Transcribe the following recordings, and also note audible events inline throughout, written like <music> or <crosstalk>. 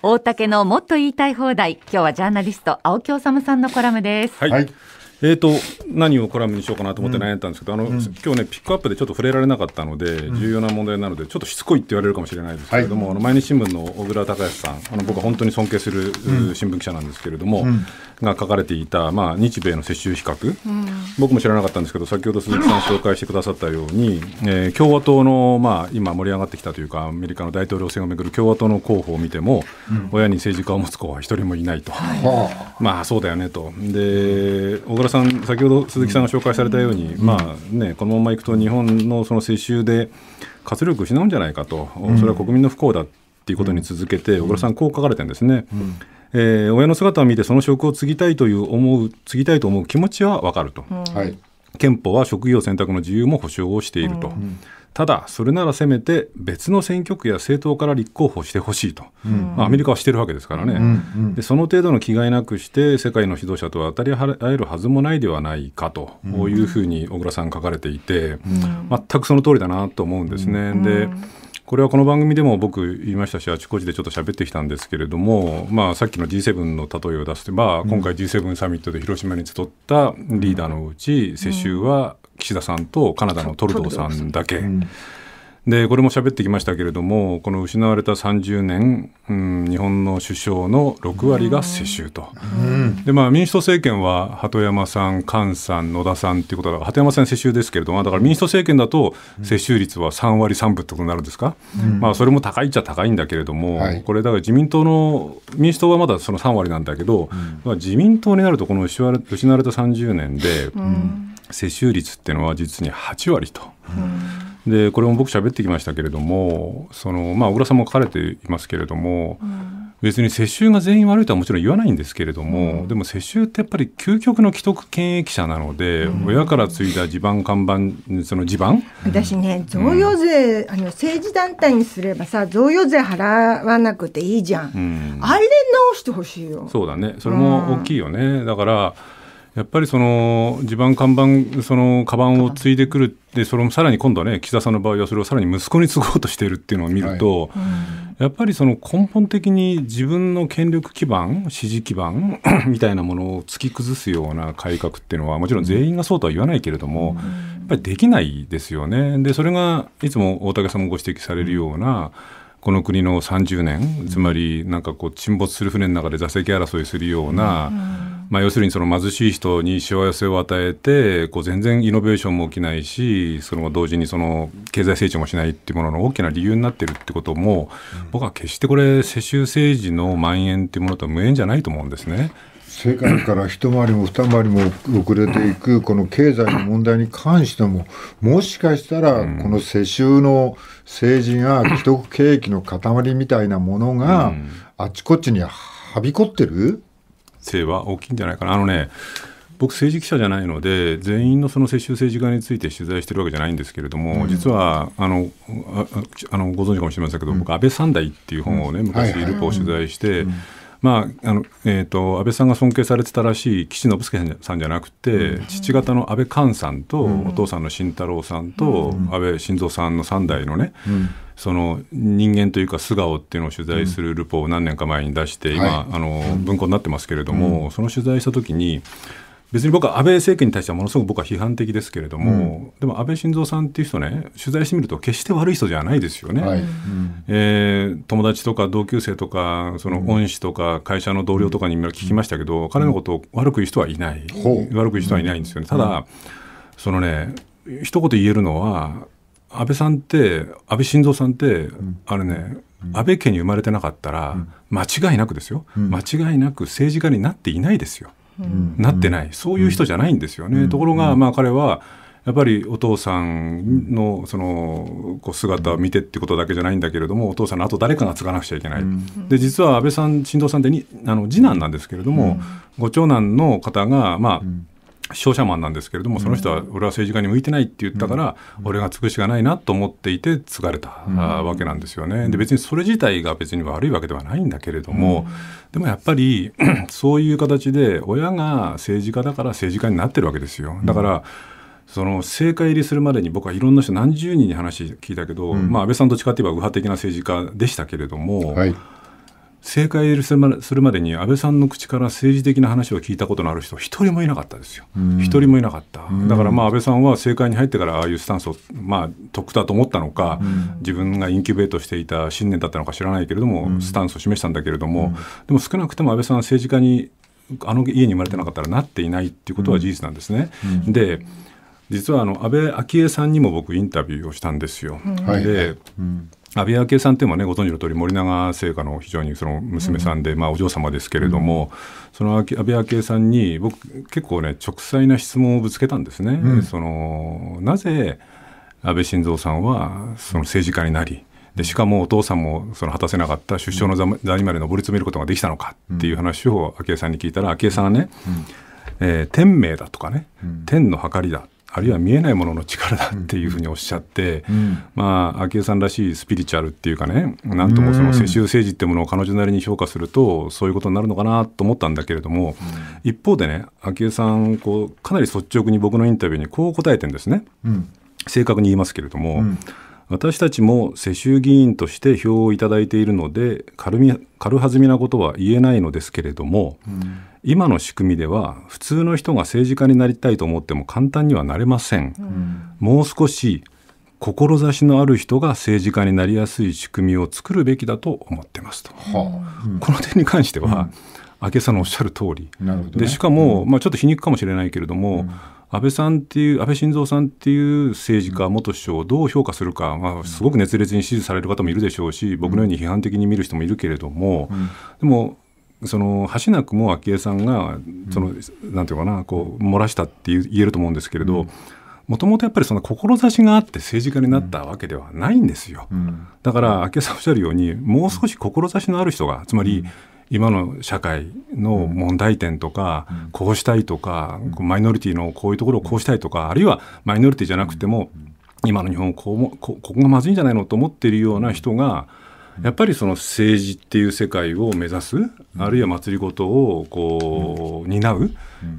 大竹のもっと言いたい放題今日はジャーナリスト青木治さんのコラムです、はいえーと、何をコラムにしようかなと思って悩んだんですけど、うん、あの、うん、今日ね、ピックアップでちょっと触れられなかったので、重要な問題なので、ちょっとしつこいって言われるかもしれないですけれども、はい、あの毎日新聞の小倉隆さん、あの僕は本当に尊敬する、うん、新聞記者なんですけれども、うん、が書かれていた、まあ、日米の世襲比較、僕も知らなかったんですけど、先ほど鈴木さん紹介してくださったように、えー、共和党の、まあ、今、盛り上がってきたというか、アメリカの大統領選をめぐる共和党の候補を見ても、親に政治家を持つ子は一人もいないと、まあそうだよねと。で小倉さん、先ほど鈴木さんが紹介されたように、うん、まあね、このままいくと日本のその世襲で活力失うんじゃないかと、うん、それは国民の不幸だっていうことに続けて、小倉さん、こう書かれてるんですね。えー、親の姿を見てその職を継ぎたいという思う継ぎたいと思う気持ちはわかると、憲法は職業選択の自由も保障をしていると、うんただそれならせめて別の選挙区や政党から立候補してほしいと、うん、まあ、アメリカはしてるわけですからね、うんうん、でその程度の気概なくして世界の指導者と当たり合えるはずもないではないかというふうに小倉さん書かれていて、全くその通りだなと思うんですね。でこれはこの番組でも僕言いましたしあちこちでちょっと喋ってきたんですけれども、まあ、さっきの G7 の例えを出して、まあ、今回 G7 サミットで広島に集ったリーダーのうち世襲は岸田さんとカナダのトルドーさんだけ。でこれも喋ってきましたけれどもこの失われた30年、うん、日本の首相の6割が世襲と、でまあ、民主党政権は鳩山さん、菅さん、野田さんということは鳩山さん世襲ですけれどもだから民主党政権だと世襲率は3割3分ってことになるんですか、まあ、それも高いっちゃ高いんだけれども、これだから自民党の民主党はまだその3割なんだけど、まあ、自民党になるとこの失われた30年で。世襲率っていうのは実に8割と。でこれも僕喋ってきましたけれどもその、まあ、小倉さんも書かれていますけれども、別に世襲が全員悪いとはもちろん言わないんですけれども、うん、でも世襲ってやっぱり究極の既得権益者なので、うん、親から継いだ地盤看板その地盤私ね贈与税、うん、あの政治団体にすればさ贈与税払わなくていいじゃん、あれ直してほしいよそうだねそれも大きいよね、だからやっぱりその地盤看板そのカバンを継いでくるでそれもさらに今度はね岸田さんの場合はそれをさらに息子に継ごうとしているっていうのを見ると、はい、やっぱりその根本的に自分の権力基盤支持基盤 <clears throat> みたいなものを突き崩すような改革っていうのはもちろん全員がそうとは言わないけれども、やっぱりできないですよね。でそれがいつも大竹さんもご指摘されるような、この国の30年、つまりなんかこう沈没する船の中で座席争いするような、うんまあ、要するにその貧しい人にしわ寄せを与えてこう全然イノベーションも起きないしその同時にその経済成長もしないっていうものの大きな理由になってるってことも、うん、僕は決してこれ世襲政治の蔓延っていうものとは無縁じゃないと思うんですね。世界から一回りも二回りも遅れていくこの経済の問題に関してももしかしたらこの世襲の政治が既得権益の塊みたいなものがあちこちにはびこってる性は大きいんじゃないかな。あのね僕政治記者じゃないので全員のその世襲政治家について取材してるわけじゃないんですけれども、うん、実はあのああのご存知かもしれませんけど、うん、僕安倍三代っていう本をね昔ルポを取材して、うんはいまああのえーと、安倍さんが尊敬されてたらしい岸信介さんじゃなくて、うん、父方の安倍寛さんと、うん、お父さんの慎太郎さんと、うん、安倍晋三さんの3代のね、その人間というか素顔っていうのを取材するルポを何年か前に出して今、はい、あの文庫になってますけれども、その取材した時に別に僕は安倍政権に対してはものすごく僕は批判的ですけれども、うん、でも安倍晋三さんっていう人ね取材してみると決して悪い人じゃないですよね、はいうん、えー、友達とか同級生とかその恩師とか会社の同僚とかに聞きましたけど、うん、彼のことを悪く言う人はいない、うん、悪く言う人はいないんですよね、ただ、そのね一言言えるのは安倍さんって安倍晋三さんって、あれね安倍家に生まれてなかったら、間違いなくですよ、間違いなく政治家になっていないですよ。なってない、そういう人じゃないんですよね。ところが、まあ、彼はやっぱりお父さんのそのこう姿を見てってことだけじゃないんだけれどもお父さんの後誰かが継がなくちゃいけない、うん、で実は安倍さん新藤さんってにあの次男なんですけれども、うん、ご長男の方がまあ、うん商社マンなんですけれども、その人は俺は政治家に向いてないって言ったから、俺がつくしかないなと思っていて、継がれた、わけなんですよね。で、別にそれ自体が別に悪いわけではないんだけれども、でもやっぱり、<clears throat> そういう形で、親が政治家だから政治家になってるわけですよ。だから、その政界入りするまでに僕はいろんな人何十人に話聞いたけど、まあ、安倍さんと違って言えば右派的な政治家でしたけれども、はい政界入りするまでに安倍さんの口から政治的な話を聞いたことのある人一人もいなかったですよ一人もいなかっただからまあ安倍さんは政界に入ってからああいうスタンスをまあ得だと思ったのか自分がインキュベートしていた信念だったのか知らないけれどもスタンスを示したんだけれどもでも少なくとも安倍さんは政治家にあの家に生まれてなかったらなっていないっていうことは事実なんですね。で実はあの安倍昭恵さんにも僕インタビューをしたんですよ。はい、で、うん安倍昭恵さんというのはねご存知の通り森永製菓の非常にその娘さんで、うん、まあ、お嬢様ですけれども、うん、その安倍昭恵さんに僕結構ね直裁な質問をぶつけたんですね。うん、そのなぜ安倍晋三さんはその政治家になりでしかもお父さんもその果たせなかった出生の座にまで上り詰めることができたのかっていう話を昭恵さんに聞いたら昭恵さんはね、えー、天命だとかね、天の計りだあるいは見えないものの力だっていうふうにおっしゃって、うん、まあ昭恵さんらしいスピリチュアルっていうかねなんともその世襲政治っていうものを彼女なりに評価するとそういうことになるのかなと思ったんだけれども、うん、一方でね昭恵さんこうかなり率直に僕のインタビューにこう答えてるんですね、うん、正確に言いますけれども。うん私たちも世襲議員として票をいただいているので軽み軽はずみなことは言えないのですけれども、うん、今の仕組みでは普通の人が政治家になりたいと思っても簡単にはなれません、うん、もう少し志のある人が政治家になりやすい仕組みを作るべきだと思ってますと、うん、この点に関しては、明けさんのおっしゃる通り、ね、でしかも、まあ、ちょっと皮肉かもしれないけれども、安倍さんっていう安倍晋三さんっていう政治家、元首相をどう評価するか、まあ、すごく熱烈に支持される方もいるでしょうし、僕のように批判的に見る人もいるけれども、でもその橋くも昭恵さんがその、なんていうかなこう漏らしたって言えると思うんですけれど。もともとやっぱりその志があって政治家になったわけではないんですよ。だから、昭恵さんおっしゃるように、もう少し志のある人が、つまり、今の社会の問題点とか、こうしたいとか、マイノリティのこういうところをこうしたいとか、あるいはマイノリティじゃなくても、今の日本こうもここがまずいんじゃないのと思っているような人が、やっぱりその政治っていう世界を目指す、あるいは祭りごとをこう、担うっ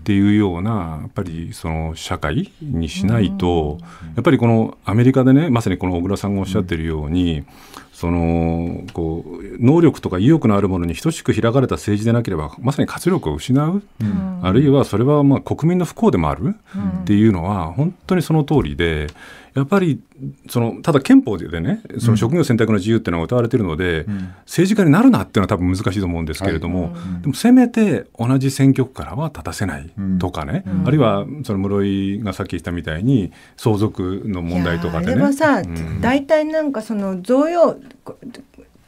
ていうような、やっぱりその社会にしないと、やっぱりこのアメリカでね、まさにこの小倉さんがおっしゃってるように、そのこう能力とか意欲のあるものに等しく開かれた政治でなければまさに活力を失う、うん、あるいはそれはまあ国民の不幸でもあるっていうのは本当にその通りでやっぱりそのただ憲法でねその職業選択の自由っていうのが謳われているので、うん、政治家になるなっていうのは多分難しいと思うんですけれども、はいうん、でもせめて同じ選挙区からは立たせないとかね、うん、あるいはその室井がさっき言ったみたいに相続の問題とかでね。あれはさ、大体なんかその贈与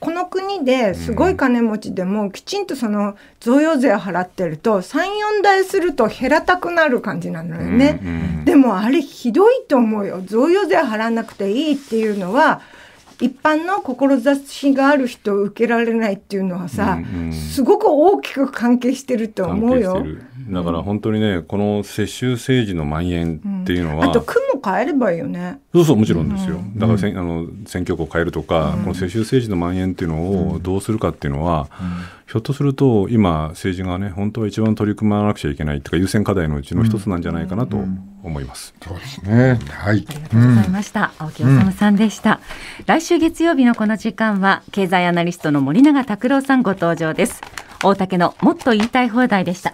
この国ですごい金持ちでも、きちんとその贈与税払ってると34代すると減らたくなる感じなのよね、でもあれひどいと思うよ贈与税払わなくていいっていうのは一般の志がある人を受けられないっていうのはさ、すごく大きく関係してると思うよ。だから本当にね、この世襲政治の蔓延っていうのは、うん、あと変えればいいよね。そうそうもちろんですよ。うん、だからせ、うん、あの選挙区を変えるとか、うん、この世襲政治の蔓延っていうのをどうするかっていうのは、ひょっとすると今政治がね本当は一番取り組まなくちゃいけないというか優先課題のうちの一つなんじゃないかなと思います。そうですね。はい。ありがとうございました。青木治さんでした、来週月曜日のこの時間は経済アナリストの森永卓郎さんご登場です。大竹のもっと言いたい放題でした。